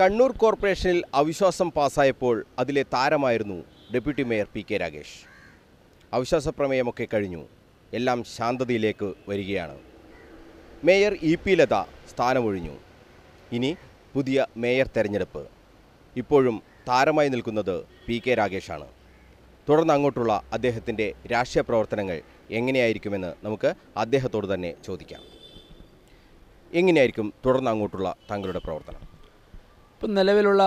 കണ്ണൂർ കോർപ്പറേഷനിൽ അവിശ്വാസം പാസ്സായപ്പോൾ അതിലെ താരമായിരുന്നു deputy mayor P K Ragesh അവിശ്വാസ പ്രമേയമൊക്കെ കഴിഞ്ഞു എല്ലാം ശാന്തതയിലേക്ക് വരികയാണ് മേയർ ഇ പി ലത സ്ഥാനമൊഴിഞ്ഞു ഇനി പുതിയ മേയർ തെരഞ്ഞെടുപ്പ് ഇപ്പോഴും താരമായി നിൽക്കുന്നത് പി കെ ആണ് തുടർന്ന് അങ്ങോട്ടുള്ള അദ്ദേഹത്തിൻ്റെ രാഷ്ട്രീയ പ്രവർത്തനങ്ങൾ എങ്ങനെയായിരിക്കുമെന്ന് നമുക്ക് അദ്ദേഹത്തോട് തന്നെ ചോദിക്കാം എങ്ങനെയായിരിക്കും തുടർന്ന് അങ്ങോട്ടുള്ള താങ്കളുടെ പ്രവർത്തനം ഇപ്പം നിലവിലുള്ള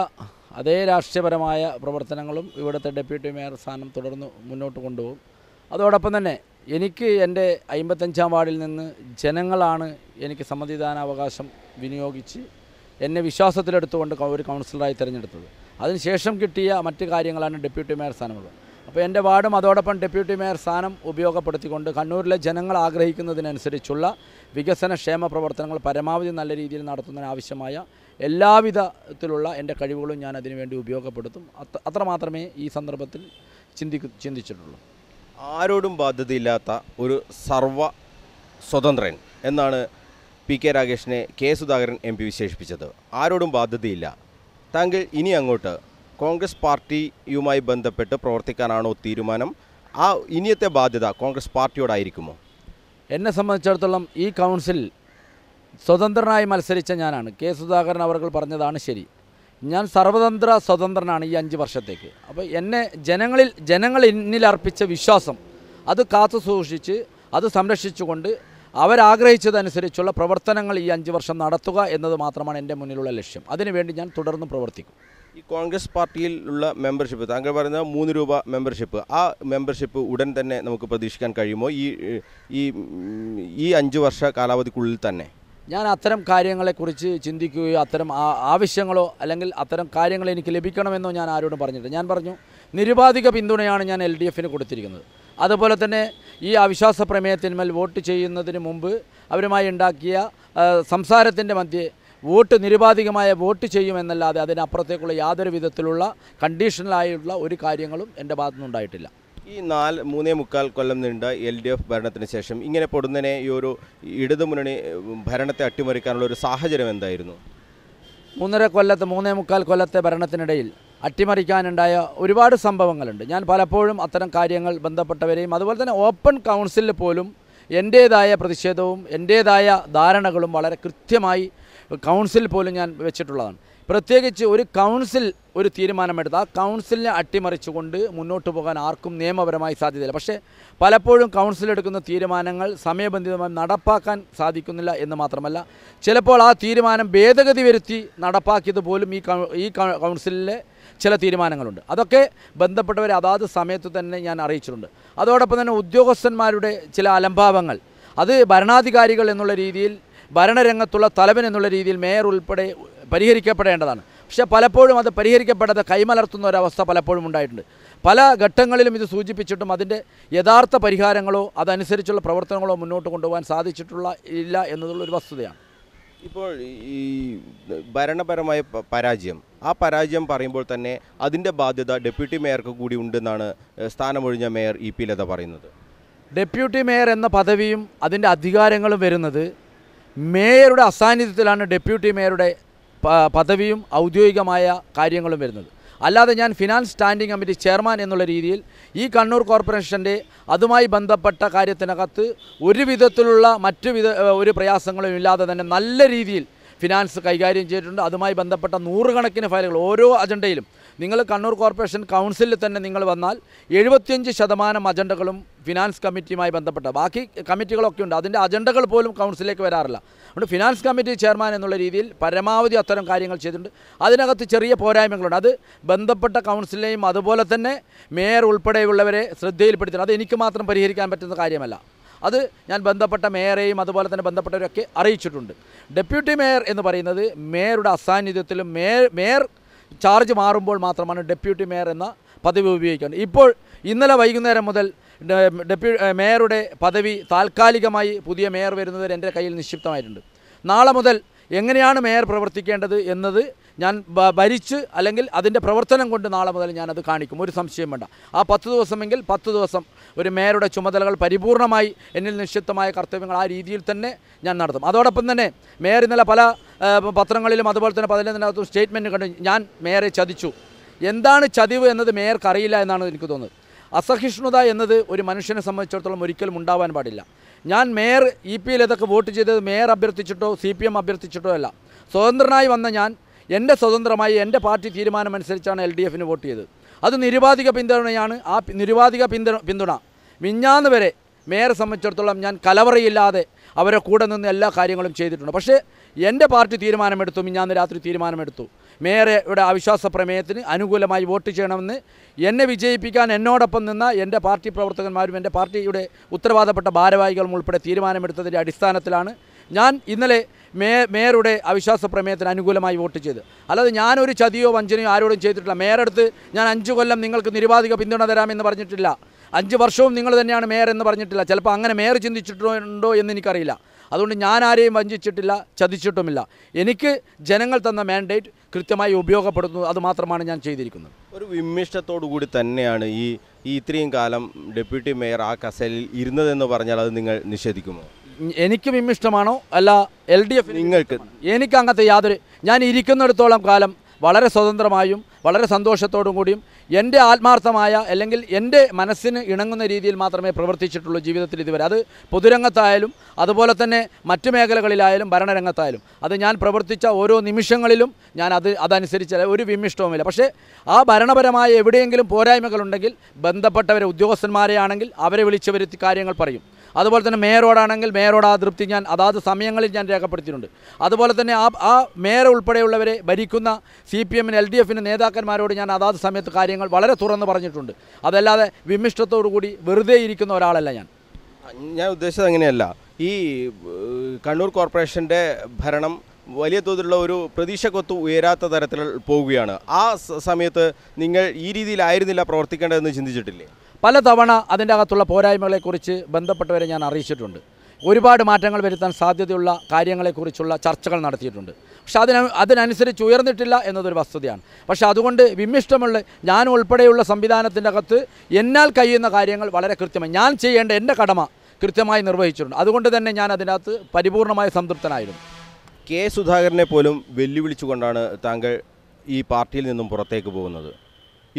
അതേ രാഷ്ട്രീയപരമായ പ്രവർത്തനങ്ങളും ഇവിടുത്തെ ഡെപ്യൂട്ടി മേയർ സ്ഥാനം തുടർന്ന് മുന്നോട്ട് കൊണ്ടുപോകും അതോടൊപ്പം തന്നെ എനിക്ക് എൻ്റെ അമ്പത്തഞ്ചാം വാർഡിൽ നിന്ന് ജനങ്ങളാണ് എനിക്ക് സമ്മതിദാനാവകാശം വിനിയോഗിച്ച് എന്നെ വിശ്വാസത്തിലെടുത്തുകൊണ്ട് ഒരു കൗൺസിലറായി തിരഞ്ഞെടുത്തത് അതിനുശേഷം കിട്ടിയ മറ്റ് കാര്യങ്ങളാണ് ഡെപ്യൂട്ടി മേയർ സ്ഥാനമുള്ളത് അപ്പോൾ എൻ്റെ വാർഡും അതോടൊപ്പം ഡെപ്യൂട്ടി മേയർ സ്ഥാനം ഉപയോഗപ്പെടുത്തിക്കൊണ്ട് കണ്ണൂരിലെ ജനങ്ങൾ ആഗ്രഹിക്കുന്നതിനനുസരിച്ചുള്ള വികസന ക്ഷേമ പ്രവർത്തനങ്ങൾ പരമാവധി നല്ല രീതിയിൽ നടത്തുന്നതിനാവശ്യമായ എല്ലാവിധത്തിലുള്ള എൻ്റെ കഴിവുകളും ഞാൻ അതിനുവേണ്ടി ഉപയോഗപ്പെടുത്തും അത്ര അത്രമാത്രമേ ഈ സന്ദർഭത്തിൽ ചിന്തിക്കു ചിന്തിച്ചിട്ടുള്ളൂ ആരോടും ബാധ്യതയില്ലാത്ത ഒരു സർവ സ്വതന്ത്രൻ എന്നാണ് പി കെ രാഗേഷിനെ കെ സുധാകരൻ എം പി വിശേഷിപ്പിച്ചത് ആരോടും ബാധ്യതയില്ല താങ്കൾ ഇനി അങ്ങോട്ട് കോൺഗ്രസ് പാർട്ടിയുമായി ബന്ധപ്പെട്ട് പ്രവർത്തിക്കാനാണോ തീരുമാനം ആ ഇനിയത്തെ ബാധ്യത കോൺഗ്രസ് പാർട്ടിയോടായിരിക്കുമോ എന്നെ സംബന്ധിച്ചിടത്തോളം ഈ കൗൺസിൽ സ്വതന്ത്രനായി മത്സരിച്ച ഞാനാണ് കെ സുധാകരൻ അവർ പറഞ്ഞതാണ് ശരി ഞാൻ സർവതന്ത്ര സ്വതന്ത്രനാണ് ഈ അഞ്ച് വർഷത്തേക്ക് അപ്പോൾ എന്നെ ജനങ്ങളിൽ ജനങ്ങൾ എന്നിലർപ്പിച്ച വിശ്വാസം അത് കാത്തു സൂക്ഷിച്ച് അത് സംരക്ഷിച്ചുകൊണ്ട് അവരാഗ്രഹിച്ചതനുസരിച്ചുള്ള പ്രവർത്തനങ്ങൾ ഈ അഞ്ച് വർഷം നടത്തുക എന്നത് മാത്രമാണ് എൻ്റെ മുന്നിലുള്ള ലക്ഷ്യം അതിനുവേണ്ടി ഞാൻ തുടർന്ന് പ്രവർത്തിക്കും ഈ കോൺഗ്രസ് പാർട്ടിയിലുള്ള മെമ്പർഷിപ്പ് താങ്കൾ പറയുന്ന മൂന്ന് രൂപ മെമ്പർഷിപ്പ് ആ മെമ്പർഷിപ്പ് ഉടൻ തന്നെ നമുക്ക് പ്രതീക്ഷിക്കാൻ കഴിയുമോ ഈ ഈ അഞ്ച് വർഷ കാലാവധിക്കുള്ളിൽ തന്നെ ഞാൻ അത്തരം കാര്യങ്ങളെക്കുറിച്ച് ചിന്തിക്കുകയോ അത്തരം ആവശ്യങ്ങളോ അല്ലെങ്കിൽ അത്തരം കാര്യങ്ങൾ എനിക്ക് ലഭിക്കണമെന്നോ ഞാൻ ആരോടും പറഞ്ഞിട്ടില്ല ഞാൻ പറഞ്ഞു നിരുപാധിക പിന്തുണയാണ് ഞാൻ എൽ ഡി എഫിന് കൊടുത്തിരിക്കുന്നത് അതുപോലെ തന്നെ ഈ അവിശ്വാസ പ്രമേയത്തിന്മേൽ വോട്ട് ചെയ്യുന്നതിന് മുമ്പ് അവരുമായി ഉണ്ടാക്കിയ സംസാരത്തിൻ്റെ മധ്യേ വോട്ട് നിരുപാധികമായ വോട്ട് ചെയ്യുമെന്നല്ലാതെ അതിനപ്പുറത്തേക്കുള്ള യാതൊരു വിധത്തിലുള്ള കണ്ടീഷണലായുള്ള ഒരു കാര്യങ്ങളും എൻ്റെ ഭാഗത്തുനിന്നുണ്ടായിട്ടില്ല ഈ നാല് മൂന്നേ മുക്കാൽ കൊല്ലം നീണ്ട എൽ ഡി എഫ് ഭരണത്തിന് ശേഷം ഇങ്ങനെ പൊടുന്നതിനെ ഈ ഒരു ഇടതുമുന്നണി ഭരണത്തെ അട്ടിമറിക്കാനുള്ള ഒരു സാഹചര്യം എന്തായിരുന്നു മൂന്നര കൊല്ലത്തെ മൂന്നേ മുക്കാൽ കൊല്ലത്തെ ഭരണത്തിനിടയിൽ അട്ടിമറിക്കാനുണ്ടായ ഒരുപാട് സംഭവങ്ങളുണ്ട് ഞാൻ പലപ്പോഴും അത്തരം കാര്യങ്ങൾ ബന്ധപ്പെട്ടവരെയും അതുപോലെ തന്നെ ഓപ്പൺ കൗൺസിലിൽ പോലും എൻ്റേതായ പ്രതിഷേധവും എൻ്റേതായ ധാരണകളും വളരെ കൃത്യമായി കൗൺസിൽ പോലും ഞാൻ വെച്ചിട്ടുള്ളതാണ് പ്രത്യേകിച്ച് ഒരു കൗൺസിൽ ഒരു തീരുമാനമെടുത്ത് ആ കൗൺസിലിനെ അട്ടിമറിച്ചുകൊണ്ട് മുന്നോട്ട് പോകാൻ ആർക്കും നിയമപരമായി സാധ്യതയില്ല പക്ഷേ പലപ്പോഴും കൗൺസിലെടുക്കുന്ന തീരുമാനങ്ങൾ സമയബന്ധിതമായി നടപ്പാക്കാൻ സാധിക്കുന്നില്ല എന്ന് മാത്രമല്ല ചിലപ്പോൾ ആ തീരുമാനം ഭേദഗതി വരുത്തി നടപ്പാക്കിയത് പോലും ഈ ഈ കൗൺസിലിലെ ചില തീരുമാനങ്ങളുണ്ട് അതൊക്കെ ബന്ധപ്പെട്ടവരെ അതാത് സമയത്ത് തന്നെ ഞാൻ അറിയിച്ചിട്ടുണ്ട് അതോടൊപ്പം തന്നെ ഉദ്യോഗസ്ഥന്മാരുടെ ചില അലംഭാവങ്ങൾ അത് ഭരണാധികാരികൾ എന്നുള്ള രീതിയിൽ ഭരണരംഗത്തുള്ള തലവൻ എന്നുള്ള രീതിയിൽ മേയർ ഉൾപ്പെടെ പരിഹരിക്കപ്പെടേണ്ടതാണ് പക്ഷേ പലപ്പോഴും അത് പരിഹരിക്കപ്പെടാതെ കൈമലർത്തുന്ന ഒരവസ്ഥ പലപ്പോഴും ഉണ്ടായിട്ടുണ്ട് പല ഘട്ടങ്ങളിലും ഇത് സൂചിപ്പിച്ചിട്ടും അതിൻ്റെ യഥാർത്ഥ പരിഹാരങ്ങളോ അതനുസരിച്ചുള്ള പ്രവർത്തനങ്ങളോ മുന്നോട്ട് കൊണ്ടുപോകാൻ സാധിച്ചിട്ടുള്ള ഇല്ല എന്നതുള്ളൊരു വസ്തുതയാണ് ഇപ്പോൾ ഈ ഭരണപരമായ പരാജയം ആ പരാജയം പറയുമ്പോൾ തന്നെ അതിൻ്റെ ബാധ്യത ഡെപ്യൂട്ടി മേയർക്ക് കൂടി ഉണ്ടെന്നാണ് സ്ഥാനമൊഴിഞ്ഞ മേയർ ഇ പി ലത പറയുന്നത് ഡെപ്യൂട്ടി മേയർ എന്ന പദവിയും അതിൻ്റെ അധികാരങ്ങളും വരുന്നത് മേയറുടെ അസാന്നിധ്യത്തിലാണ് ഡെപ്യൂട്ടി മേയറുടെ പദവിയും ഔദ്യോഗികമായ കാര്യങ്ങളും വരുന്നത് അല്ലാതെ ഞാൻ ഫിനാൻസ് സ്റ്റാൻഡിംഗ് കമ്മിറ്റി ചെയർമാൻ എന്നുള്ള രീതിയിൽ ഈ കണ്ണൂർ കോർപ്പറേഷൻ്റെ അതുമായി ബന്ധപ്പെട്ട കാര്യത്തിനകത്ത് ഒരു വിധത്തിലുള്ള മറ്റു വിധ ഒരു പ്രയാസങ്ങളും ഇല്ലാതെ തന്നെ നല്ല രീതിയിൽ ഫിനാൻസ് കൈകാര്യം ചെയ്തിട്ടുണ്ട് അതുമായി ബന്ധപ്പെട്ട നൂറുകണക്കിന് ഫയലുകൾ ഓരോ അജണ്ടയിലും നിങ്ങൾ കണ്ണൂർ കോർപ്പറേഷൻ കൗൺസിലിൽ തന്നെ നിങ്ങൾ വന്നാൽ എഴുപത്തിയഞ്ച് ശതമാനം അജണ്ടകളും ഫിനാൻസ് കമ്മിറ്റിയുമായി ബന്ധപ്പെട്ട ബാക്കി കമ്മിറ്റികളൊക്കെ ഉണ്ട് അതിൻ്റെ അജണ്ടകൾ പോലും കൗൺസിലേക്ക് വരാറില്ല അതുകൊണ്ട് ഫിനാൻസ് കമ്മിറ്റി ചെയർമാൻ എന്നുള്ള രീതിയിൽ പരമാവധി അത്തരം കാര്യങ്ങൾ ചെയ്തിട്ടുണ്ട് അതിനകത്ത് ചെറിയ പോരായ്മകളുണ്ട് അത് ബന്ധപ്പെട്ട കൗൺസിലിനെയും അതുപോലെ തന്നെ മേയർ ഉൾപ്പെടെയുള്ളവരെ ശ്രദ്ധയിൽപ്പെടുത്തണം അത് എനിക്ക് മാത്രം പരിഹരിക്കാൻ പറ്റുന്ന കാര്യമല്ല അത് ഞാൻ ബന്ധപ്പെട്ട മേയറെയും അതുപോലെ തന്നെ ബന്ധപ്പെട്ടവരൊക്കെ അറിയിച്ചിട്ടുണ്ട് ഡെപ്യൂട്ടി മേയർ എന്ന് പറയുന്നത് മേയറുടെ അസാന്നിധ്യത്തിലും മേയർ മേയർ ചാർജ് മാറുമ്പോൾ മാത്രമാണ് ഡെപ്യൂട്ടി മേയർ എന്ന പദവി ഉപയോഗിക്കുന്നത് ഇപ്പോൾ ഇന്നലെ വൈകുന്നേരം മുതൽ ഡെപ്യൂ മേയറുടെ പദവി താൽക്കാലികമായി പുതിയ മേയർ വരുന്നത് എൻ്റെ കയ്യിൽ നിക്ഷിപ്തമായിട്ടുണ്ട് നാളെ മുതൽ എങ്ങനെയാണ് മേയർ പ്രവർത്തിക്കേണ്ടത് എന്നത് ഞാൻ ഭരിച്ച് അല്ലെങ്കിൽ അതിൻ്റെ പ്രവർത്തനം കൊണ്ട് നാളെ മുതൽ ഞാനത് കാണിക്കും ഒരു സംശയം വേണ്ട ആ പത്ത് ദിവസമെങ്കിൽ പത്ത് ദിവസം ഒരു മേയറുടെ ചുമതലകൾ പരിപൂർണമായി എന്നിൽ നിക്ഷിപ്തമായ കർത്തവ്യങ്ങൾ ആ രീതിയിൽ തന്നെ ഞാൻ നടത്തും അതോടൊപ്പം തന്നെ മേയർ ഇന്നലെ പല പത്രങ്ങളിലും അതുപോലെ തന്നെ പതിനൊന്നിനകത്തും സ്റ്റേറ്റ്മെൻറ്റ് കണ്ടു ഞാൻ മേയറെ ചതിച്ചു എന്താണ് ചതിവ് എന്നത് മേയർക്ക് അറിയില്ല എന്നാണ് എനിക്ക് തോന്നുന്നത് അസഹിഷ്ണുത എന്നത് ഒരു മനുഷ്യനെ സംബന്ധിച്ചിടത്തോളം ഒരിക്കലും ഉണ്ടാവാൻ പാടില്ല ഞാൻ മേയർ ഇ പി ലതക്ക് വോട്ട് ചെയ്തത് മേയർ അഭ്യർത്ഥിച്ചിട്ടോ സി പി എം അഭ്യർത്ഥിച്ചിട്ടോ അല്ല സ്വതന്ത്രനായി വന്ന ഞാൻ എൻ്റെ സ്വതന്ത്രമായി എൻ്റെ പാർട്ടി തീരുമാനമനുസരിച്ചാണ് എൽ ഡി എഫിന് വോട്ട് ചെയ്തത് അത് നിരുപാധിക പിന്തുണയാണ് ആ നിരുപാധിക പിന്തുണ പിന്തുണ മിഞ്ഞാന്ന് വരെ മേയറെ സംബന്ധിച്ചിടത്തോളം ഞാൻ കലവറയില്ലാതെ അവരെ കൂടെ നിന്ന് എല്ലാ കാര്യങ്ങളും ചെയ്തിട്ടുണ്ട് പക്ഷേ എൻ്റെ പാർട്ടി തീരുമാനമെടുത്തു മിഞ്ഞാന്ന് രാത്രി തീരുമാനമെടുത്തു മേയറുടെ അവിശ്വാസ പ്രമേയത്തിന് അനുകൂലമായി വോട്ട് ചെയ്യണമെന്ന് എന്നെ വിജയിപ്പിക്കാൻ എന്നോടൊപ്പം നിന്ന എൻ്റെ പാർട്ടി പ്രവർത്തകന്മാരും എൻ്റെ പാർട്ടിയുടെ ഉത്തരവാദപ്പെട്ട ഭാരവാഹികളും ഉൾപ്പെടെ തീരുമാനമെടുത്തതിൻ്റെ അടിസ്ഥാനത്തിലാണ് ഞാൻ ഇന്നലെ മേ മേയറുടെ അവിശ്വാസ പ്രമേയത്തിന് അനുകൂലമായി വോട്ട് ചെയ്ത് അല്ലാതെ ഞാനൊരു ചതിയോ വഞ്ചനയോ ആരോടും ചെയ്തിട്ടില്ല മേയറെടുത്ത് ഞാൻ അഞ്ച് കൊല്ലം നിങ്ങൾക്ക് നിരുപാധിക പിന്തുണ തരാമെന്ന് പറഞ്ഞിട്ടില്ല അഞ്ച് വർഷവും നിങ്ങൾ തന്നെയാണ് മേയർ എന്ന് പറഞ്ഞിട്ടില്ല ചിലപ്പോൾ അങ്ങനെ മേയർ ചിന്തിച്ചിട്ടുണ്ടോ എന്ന് എനിക്കറിയില്ല അതുകൊണ്ട് ഞാൻ ആരെയും വഞ്ചിച്ചിട്ടില്ല ചതിച്ചിട്ടുമില്ല എനിക്ക് ജനങ്ങൾ തന്ന മാൻഡേറ്റ് കൃത്യമായി ഉപയോഗപ്പെടുത്തുന്നു അതുമാത്രമാണ് ഞാൻ ചെയ്തിരിക്കുന്നത് ഒരു വിമിഷ്ടത്തോടു കൂടി തന്നെയാണ് ഈ ഈ ഇത്രയും കാലം ഡെപ്യൂട്ടി മേയർ ആ കസലിൽ ഇരുന്നതെന്ന് പറഞ്ഞാൽ അത് നിങ്ങൾ നിഷേധിക്കുമോ എനിക്ക് വിമിഷ്ടമാണോ അല്ല എൽ ഡി എഫ് നിങ്ങൾക്ക് എനിക്ക് അങ്ങനത്തെ യാതൊരു ഞാൻ ഇരിക്കുന്നിടത്തോളം കാലം വളരെ സ്വതന്ത്രമായും വളരെ സന്തോഷത്തോടും കൂടിയും എൻ്റെ ആത്മാർത്ഥമായ അല്ലെങ്കിൽ എൻ്റെ മനസ്സിന് ഇണങ്ങുന്ന രീതിയിൽ മാത്രമേ പ്രവർത്തിച്ചിട്ടുള്ളൂ ജീവിതത്തിൽ ഇതുവരെ അത് പൊതുരംഗത്തായാലും അതുപോലെ തന്നെ മറ്റു മേഖലകളിലായാലും ഭരണരംഗത്തായാലും അത് ഞാൻ പ്രവർത്തിച്ച ഓരോ നിമിഷങ്ങളിലും ഞാൻ അത് അതനുസരിച്ച് ഒരു വിമിഷ്ടവുമില്ല പക്ഷേ ആ ഭരണപരമായ എവിടെയെങ്കിലും പോരായ്മകളുണ്ടെങ്കിൽ ബന്ധപ്പെട്ടവരെ ഉദ്യോഗസ്ഥന്മാരെ ആണെങ്കിൽ അവരെ വിളിച്ചു കാര്യങ്ങൾ പറയും അതുപോലെ തന്നെ മേയറോടാണെങ്കിൽ മേയറോട് ആ തൃപ്തി ഞാൻ അതാത് സമയങ്ങളിൽ ഞാൻ രേഖപ്പെടുത്തിയിട്ടുണ്ട് അതുപോലെ തന്നെ ആ ആ മേയർ ഉൾപ്പെടെയുള്ളവരെ ഭരിക്കുന്ന സി പി എമ്മിന് എൽ ഡി എഫിന് നേതാക്കന്മാരോട് ഞാൻ അതാത് സമയത്ത് കാര്യങ്ങൾ വളരെ തുറന്ന് പറഞ്ഞിട്ടുണ്ട് അതല്ലാതെ വിമിഷ്ടത്തോടു കൂടി വെറുതെ ഇരിക്കുന്ന ഒരാളല്ല ഞാൻ ഞാൻ ഉദ്ദേശിച്ചത് അങ്ങനെയല്ല ഈ കണ്ണൂർ കോർപ്പറേഷൻ്റെ ഭരണം വലിയ തോതിലുള്ള ഒരു പ്രതീക്ഷക്കൊത്ത് ഉയരാത്ത തരത്തിൽ പോവുകയാണ് ആ സമയത്ത് നിങ്ങൾ ഈ രീതിയിലായിരുന്നില്ല പ്രവർത്തിക്കേണ്ടതെന്ന് ചിന്തിച്ചിട്ടില്ലേ പലതവണ അതിൻ്റെ അകത്തുള്ള പോരായ്മകളെക്കുറിച്ച് ബന്ധപ്പെട്ടവരെ ഞാൻ അറിയിച്ചിട്ടുണ്ട് ഒരുപാട് മാറ്റങ്ങൾ വരുത്താൻ സാധ്യതയുള്ള കാര്യങ്ങളെക്കുറിച്ചുള്ള ചർച്ചകൾ നടത്തിയിട്ടുണ്ട് പക്ഷെ അതിന് അതിനനുസരിച്ച് ഉയർന്നിട്ടില്ല എന്നതൊരു വസ്തുതയാണ് പക്ഷെ അതുകൊണ്ട് വിമ്മിഷ്ടമുള്ള ഞാൻ ഉൾപ്പെടെയുള്ള സംവിധാനത്തിൻ്റെ അകത്ത് എന്നാൽ കഴിയുന്ന കാര്യങ്ങൾ വളരെ കൃത്യമായി ഞാൻ ചെയ്യേണ്ട എൻ്റെ കടമ കൃത്യമായി നിർവഹിച്ചിട്ടുണ്ട് അതുകൊണ്ട് തന്നെ ഞാൻ അതിനകത്ത് പരിപൂർണമായി സംതൃപ്തനായിരുന്നു കെ സുധാകരനെ പോലും വെല്ലുവിളിച്ചുകൊണ്ടാണ് താങ്കൾ ഈ പാർട്ടിയിൽ നിന്നും പുറത്തേക്ക് പോകുന്നത്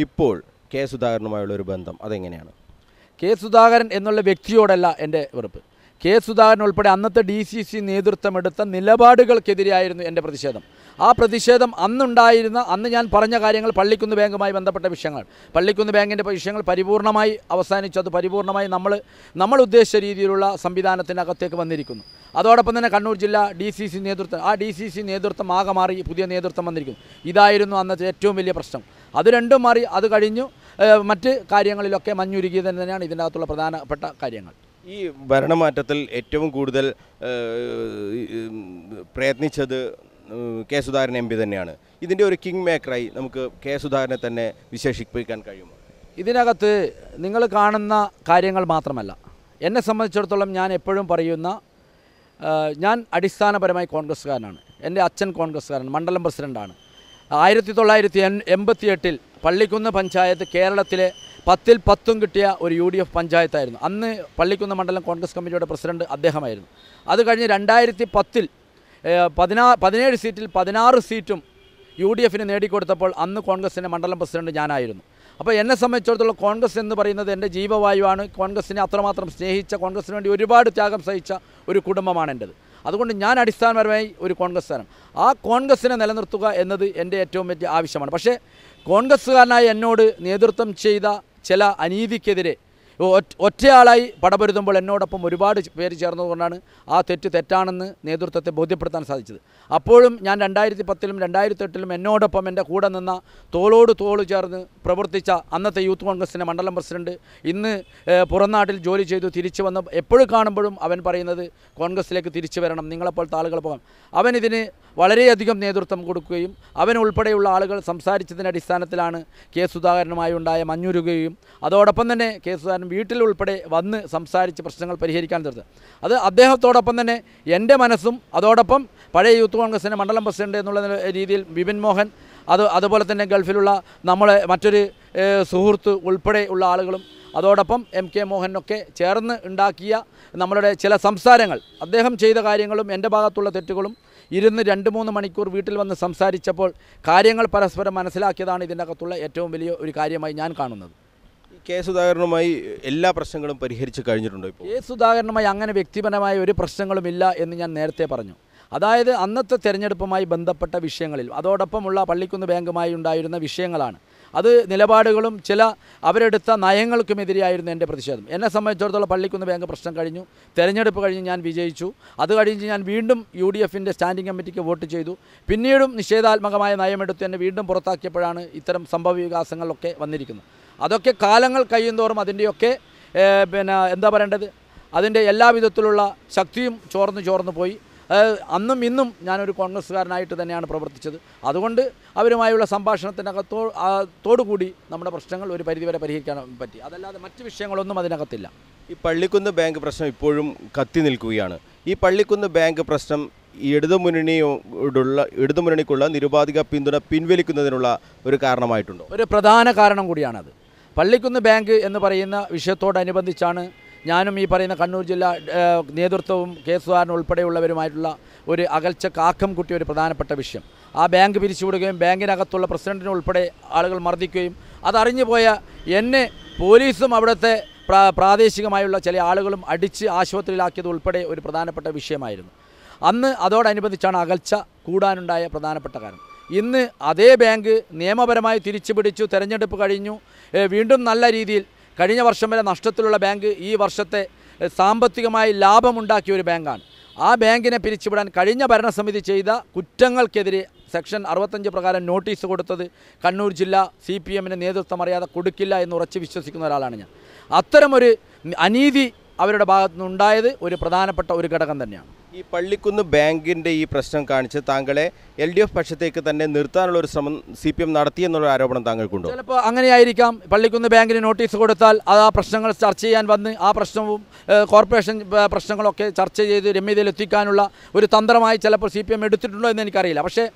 ഇപ്പോൾ കെ സുധാകരനുമായുള്ള ഒരു ബന്ധം അതെങ്ങനെയാണ് കെ സുധാകരൻ എന്നുള്ള വ്യക്തിയോടല്ല എൻ്റെ വെറുപ്പ് കെ സുധാകരൻ ഉൾപ്പെടെ അന്നത്തെ ഡി സി സി നേതൃത്വം എടുത്ത നിലപാടുകൾക്കെതിരെയായിരുന്നു എൻ്റെ പ്രതിഷേധം ആ പ്രതിഷേധം അന്നുണ്ടായിരുന്ന അന്ന് ഞാൻ പറഞ്ഞ കാര്യങ്ങൾ പള്ളിക്കുന്ന് ബാങ്കുമായി ബന്ധപ്പെട്ട വിഷയങ്ങൾ പള്ളിക്കുന്ന് ബാങ്കിൻ്റെ വിഷയങ്ങൾ പരിപൂർണമായി അവസാനിച്ചു അത് പരിപൂർണമായി നമ്മൾ നമ്മൾ ഉദ്ദേശിച്ച രീതിയിലുള്ള സംവിധാനത്തിനകത്തേക്ക് വന്നിരിക്കുന്നു അതോടൊപ്പം തന്നെ കണ്ണൂർ ജില്ലാ ഡി സി സി നേതൃത്വം ആ ഡി സി സി നേതൃത്വം ആകെ മാറി പുതിയ നേതൃത്വം വന്നിരിക്കുന്നു ഇതായിരുന്നു അന്നത്തെ ഏറ്റവും വലിയ പ്രശ്നം അത് രണ്ടും മാറി അത് കഴിഞ്ഞു മറ്റ് കാര്യങ്ങളിലൊക്കെ മഞ്ഞുരുകിയത് തന്നെയാണ് ഇതിനകത്തുള്ള പ്രധാനപ്പെട്ട കാര്യങ്ങൾ ഈ ഭരണമാറ്റത്തിൽ ഏറ്റവും കൂടുതൽ പ്രയത്നിച്ചത് കെ സുധാകരൻ എം പി തന്നെയാണ് ഇതിൻ്റെ ഒരു കിങ് മേക്കറായി നമുക്ക് കെ സുധാകരനെ തന്നെ വിശേഷിപ്പിക്കാൻ കഴിയുമോ ഇതിനകത്ത് നിങ്ങൾ കാണുന്ന കാര്യങ്ങൾ മാത്രമല്ല എന്നെ സംബന്ധിച്ചിടത്തോളം ഞാൻ എപ്പോഴും പറയുന്ന ഞാൻ അടിസ്ഥാനപരമായി കോൺഗ്രസ്സുകാരനാണ് എൻ്റെ അച്ഛൻ കോൺഗ്രസ്സുകാരൻ മണ്ഡലം പ്രസിഡൻ്റാണ് ആയിരത്തി തൊള്ളായിരത്തി എൺപത്തി എട്ടിൽ പള്ളിക്കുന്ന് പഞ്ചായത്ത് കേരളത്തിലെ പത്തിൽ പത്തും കിട്ടിയ ഒരു യു ഡി എഫ് പഞ്ചായത്തായിരുന്നു അന്ന് പള്ളിക്കുന്ന് മണ്ഡലം കോൺഗ്രസ് കമ്മിറ്റിയുടെ പ്രസിഡന്റ് അദ്ദേഹമായിരുന്നു അത് കഴിഞ്ഞ് രണ്ടായിരത്തി പത്തിൽ പതിനാ പതിനേഴ് സീറ്റിൽ പതിനാറ് സീറ്റും യു ഡി എഫിന് നേടിക്കൊടുത്തപ്പോൾ അന്ന് കോൺഗ്രസിൻ്റെ മണ്ഡലം പ്രസിഡന്റ് ഞാനായിരുന്നു അപ്പോൾ എന്നെ സംബന്ധിച്ചിടത്തോളം കോൺഗ്രസ് എന്ന് പറയുന്നത് എൻ്റെ ജീവവായുവാണ് കോൺഗ്രസിനെ അത്രമാത്രം സ്നേഹിച്ച കോൺഗ്രസിന് വേണ്ടി ഒരുപാട് ത്യാഗം സഹിച്ച ഒരു കുടുംബമാണ് എൻ്റെത് അതുകൊണ്ട് ഞാൻ അടിസ്ഥാനപരമായി ഒരു കോൺഗ്രസ്സുകാരൻ ആ കോൺഗ്രസ്സിനെ നിലനിർത്തുക എന്നത് എൻ്റെ ഏറ്റവും വലിയ ആവശ്യമാണ് പക്ഷേ കോൺഗ്രസ്സുകാരനായ എന്നോട് നേതൃത്വം ചെയ്ത ചില അനീതിക്കെതിരെ ഒറ്റയാളായി പടപൊരുതുമ്പോൾ എന്നോടൊപ്പം ഒരുപാട് പേര് ചേർന്നതുകൊണ്ടാണ് ആ തെറ്റ് തെറ്റാണെന്ന് നേതൃത്വത്തെ ബോധ്യപ്പെടുത്താൻ സാധിച്ചത് അപ്പോഴും ഞാൻ രണ്ടായിരത്തി പത്തിലും രണ്ടായിരത്തി എട്ടിലും എന്നോടൊപ്പം എൻ്റെ കൂടെ നിന്ന തോളോട് തോൾ ചേർന്ന് പ്രവർത്തിച്ച അന്നത്തെ യൂത്ത് കോൺഗ്രസിൻ്റെ മണ്ഡലം പ്രസിഡന്റ് ഇന്ന് പുറംനാട്ടിൽ ജോലി ചെയ്തു തിരിച്ചു വന്ന എപ്പോഴും കാണുമ്പോഴും അവൻ പറയുന്നത് കോൺഗ്രസിലേക്ക് തിരിച്ചു വരണം നിങ്ങളെപ്പോൾ താളുകൾ പോകാം അവനിതിന് വളരെയധികം നേതൃത്വം കൊടുക്കുകയും അവനുൾപ്പെടെയുള്ള ആളുകൾ സംസാരിച്ചതിൻ്റെ അടിസ്ഥാനത്തിലാണ് കെ സുധാകരനുമായി ഉണ്ടായ മഞ്ഞുരുകയും അതോടൊപ്പം തന്നെ കെ സുധാകരൻ വീട്ടിൽ ഉൾപ്പെടെ വന്ന് സംസാരിച്ച് പ്രശ്നങ്ങൾ പരിഹരിക്കാൻ തീർത്ത് അത് അദ്ദേഹത്തോടൊപ്പം തന്നെ എൻ്റെ മനസ്സും അതോടൊപ്പം പഴയ യൂത്ത് കോൺഗ്രസിൻ്റെ മണ്ഡലം പ്രസിഡന്റ് എന്നുള്ള രീതിയിൽ ബിപിൻ മോഹൻ അത് അതുപോലെ തന്നെ ഗൾഫിലുള്ള നമ്മളെ മറ്റൊരു സുഹൃത്ത് ഉൾപ്പെടെ ഉള്ള ആളുകളും അതോടൊപ്പം എം കെ മോഹനൊക്കെ ചേർന്ന് ഉണ്ടാക്കിയ നമ്മളുടെ ചില സംസാരങ്ങൾ അദ്ദേഹം ചെയ്ത കാര്യങ്ങളും എൻ്റെ ഭാഗത്തുള്ള തെറ്റുകളും ഇരുന്ന് രണ്ട് മൂന്ന് മണിക്കൂർ വീട്ടിൽ വന്ന് സംസാരിച്ചപ്പോൾ കാര്യങ്ങൾ പരസ്പരം മനസ്സിലാക്കിയതാണ് ഇതിനകത്തുള്ള ഏറ്റവും വലിയ ഒരു കാര്യമായി ഞാൻ കാണുന്നത് കെ സുധാകരനുമായി എല്ലാ പ്രശ്നങ്ങളും പരിഹരിച്ച് കഴിഞ്ഞിട്ടുണ്ട് കെ സുധാകരനുമായി അങ്ങനെ വ്യക്തിപരമായ ഒരു പ്രശ്നങ്ങളും ഇല്ല എന്ന് ഞാൻ നേരത്തെ പറഞ്ഞു അതായത് അന്നത്തെ തെരഞ്ഞെടുപ്പുമായി ബന്ധപ്പെട്ട വിഷയങ്ങളിൽ അതോടൊപ്പമുള്ള പള്ളിക്കുന്ന് ബാങ്കുമായി ഉണ്ടായിരുന്ന വിഷയങ്ങളാണ് അത് നിലപാടുകളും ചില അവരെടുത്ത നയങ്ങൾക്കുമെതിരെയായിരുന്നു എൻ്റെ പ്രതിഷേധം എന്നെ സംബന്ധിച്ചിടത്തോളം പള്ളിക്കുന്ന് ബാങ്ക് പ്രശ്നം കഴിഞ്ഞു തെരഞ്ഞെടുപ്പ് കഴിഞ്ഞ് ഞാൻ വിജയിച്ചു അത് കഴിഞ്ഞ് ഞാൻ വീണ്ടും യു ഡി എഫിൻ്റെ സ്റ്റാൻഡിംഗ് കമ്മിറ്റിക്ക് വോട്ട് ചെയ്തു പിന്നീടും നിഷേധാത്മകമായ നയമെടുത്ത് എന്നെ വീണ്ടും പുറത്താക്കിയപ്പോഴാണ് ഇത്തരം സംഭവ വികാസങ്ങളൊക്കെ വന്നിരിക്കുന്നത് അതൊക്കെ കാലങ്ങൾ കഴിയുന്തോറും അതിൻ്റെയൊക്കെ പിന്നെ എന്താ പറയേണ്ടത് അതിൻ്റെ എല്ലാവിധത്തിലുള്ള ശക്തിയും ചോർന്ന് ചോർന്നു പോയി അന്നും ഇന്നും ഞാനൊരു കോൺഗ്രസ്സുകാരനായിട്ട് തന്നെയാണ് പ്രവർത്തിച്ചത് അതുകൊണ്ട് അവരുമായുള്ള സംഭാഷണത്തിനകത്തോ തോടുകൂടി നമ്മുടെ പ്രശ്നങ്ങൾ ഒരു പരിധിവരെ പരിഹരിക്കാൻ പറ്റി അതല്ലാതെ മറ്റ് വിഷയങ്ങളൊന്നും അതിനകത്തില്ല ഈ പള്ളിക്കുന്ന് ബാങ്ക് പ്രശ്നം ഇപ്പോഴും കത്തി നിൽക്കുകയാണ് ഈ പള്ളിക്കുന്ന് ബാങ്ക് പ്രശ്നം ഇടതുമുന്നണിയോടുള്ള ഇടതുമുന്നണിക്കുള്ള നിരുപാധിക പിന്തുണ പിൻവലിക്കുന്നതിനുള്ള ഒരു കാരണമായിട്ടുണ്ടോ ഒരു പ്രധാന കാരണം കൂടിയാണത് പള്ളിക്കുന്ന് ബാങ്ക് എന്ന് പറയുന്ന വിഷയത്തോടനുബന്ധിച്ചാണ് ഞാനും ഈ പറയുന്ന കണ്ണൂർ ജില്ല നേതൃത്വവും കെ സുധാകരൻ ഉൾപ്പെടെയുള്ളവരുമായിട്ടുള്ള ഒരു അകൽച്ച കാക്കം കുട്ടിയ ഒരു പ്രധാനപ്പെട്ട വിഷയം ആ ബാങ്ക് പിരിച്ചുവിടുകയും ബാങ്കിനകത്തുള്ള പ്രസിഡന്റിനെ ഉൾപ്പെടെ ആളുകൾ മർദ്ദിക്കുകയും അതറിഞ്ഞു പോയ എന്നെ പോലീസും അവിടുത്തെ പ്രാദേശികമായുള്ള ചില ആളുകളും അടിച്ച് ആശുപത്രിയിലാക്കിയത് ഉൾപ്പെടെ ഒരു പ്രധാനപ്പെട്ട വിഷയമായിരുന്നു അന്ന് അതോടനുബന്ധിച്ചാണ് അകൽച്ച കൂടാനുണ്ടായ പ്രധാനപ്പെട്ട കാരണം ഇന്ന് അതേ ബാങ്ക് നിയമപരമായി തിരിച്ചു പിടിച്ചു തെരഞ്ഞെടുപ്പ് കഴിഞ്ഞു വീണ്ടും നല്ല രീതിയിൽ കഴിഞ്ഞ വർഷം വരെ നഷ്ടത്തിലുള്ള ബാങ്ക് ഈ വർഷത്തെ സാമ്പത്തികമായി ലാഭമുണ്ടാക്കിയ ഒരു ബാങ്കാണ് ആ ബാങ്കിനെ പിരിച്ചുവിടാൻ കഴിഞ്ഞ ഭരണസമിതി ചെയ്ത കുറ്റങ്ങൾക്കെതിരെ സെക്ഷൻ അറുപത്തഞ്ച് പ്രകാരം നോട്ടീസ് കൊടുത്തത് കണ്ണൂർ ജില്ല സി പി എമ്മിൻ്റെ നേതൃത്വം അറിയാതെ കൊടുക്കില്ല എന്ന് ഉറച്ച് വിശ്വസിക്കുന്ന ഒരാളാണ് ഞാൻ അത്തരമൊരു അനീതി അവരുടെ ഭാഗത്തുനിന്നുണ്ടായത് ഒരു പ്രധാനപ്പെട്ട ഒരു ഘടകം തന്നെയാണ് ഈ പള്ളിക്കുന്ന് ബാങ്കിൻ്റെ ഈ പ്രശ്നം കാണിച്ച് താങ്കളെ എൽ ഡി എഫ് പക്ഷത്തേക്ക് തന്നെ നിർത്താനുള്ള ഒരു ശ്രമം സി പി എം നടത്തി എന്നുള്ള ആരോപണം താങ്കൾക്കുണ്ടോ ചിലപ്പോൾ അങ്ങനെയായിരിക്കാം പള്ളിക്കുന്ന് ബാങ്കിന് നോട്ടീസ് കൊടുത്താൽ അത് ആ പ്രശ്നങ്ങൾ ചർച്ച ചെയ്യാൻ വന്ന് ആ പ്രശ്നവും കോർപ്പറേഷൻ പ്രശ്നങ്ങളൊക്കെ ചർച്ച ചെയ്ത് രമ്യതയിലെത്തിക്കാനുള്ള ഒരു തന്ത്രമായി ചിലപ്പോൾ സി പി എം എടുത്തിട്ടുണ്ടോ എന്ന് എനിക്കറിയില്ല പക്ഷേ